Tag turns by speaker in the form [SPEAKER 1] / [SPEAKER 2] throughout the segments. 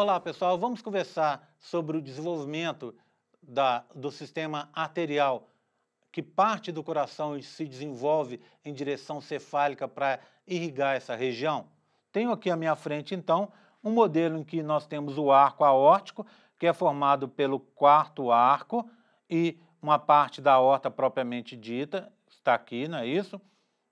[SPEAKER 1] Olá, pessoal. Vamos conversar sobre o desenvolvimento da, do sistema arterial, que parte do coração e se desenvolve em direção cefálica para irrigar essa região. Tenho aqui à minha frente, então, um modelo em que nós temos o arco aórtico, que é formado pelo quarto arco e uma parte da aorta propriamente dita, está aqui, não é isso?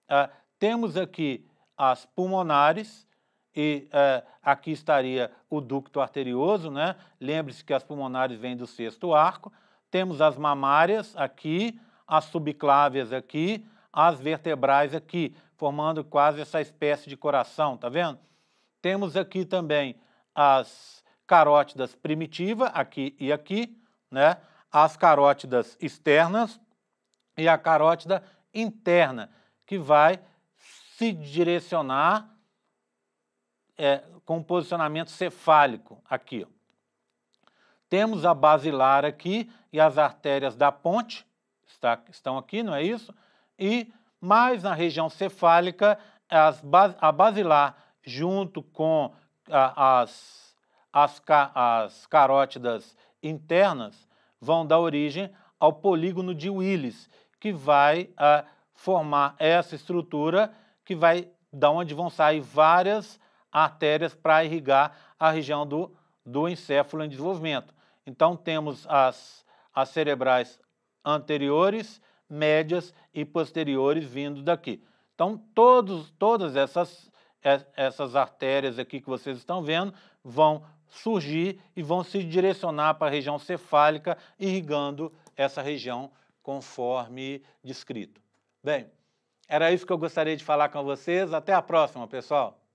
[SPEAKER 1] Ah, temos aqui as pulmonares, e é, aqui estaria o ducto arterioso, né? Lembre-se que as pulmonares vêm do sexto arco. Temos as mamárias aqui, as subclávias aqui, as vertebrais aqui, formando quase essa espécie de coração, tá vendo? Temos aqui também as carótidas primitiva, aqui e aqui, né? As carótidas externas e a carótida interna, que vai se direcionar é, com posicionamento cefálico aqui. Temos a basilar aqui e as artérias da ponte, está, estão aqui, não é isso? E mais na região cefálica, as, a basilar junto com a, as, as, as carótidas internas vão dar origem ao polígono de Willis, que vai a, ah, formar essa estrutura que vai dar onde vão sair várias artérias para irrigar a região do, do encéfalo em desenvolvimento. Então, temos as, as cerebrais anteriores, médias e posteriores vindo daqui. Então, todos, todas essas, é, essas artérias aqui que vocês estão vendo vão surgir e vão se direcionar para a região cefálica, irrigando essa região conforme descrito. Bem, era isso que eu gostaria de falar com vocês. Até a próxima, pessoal!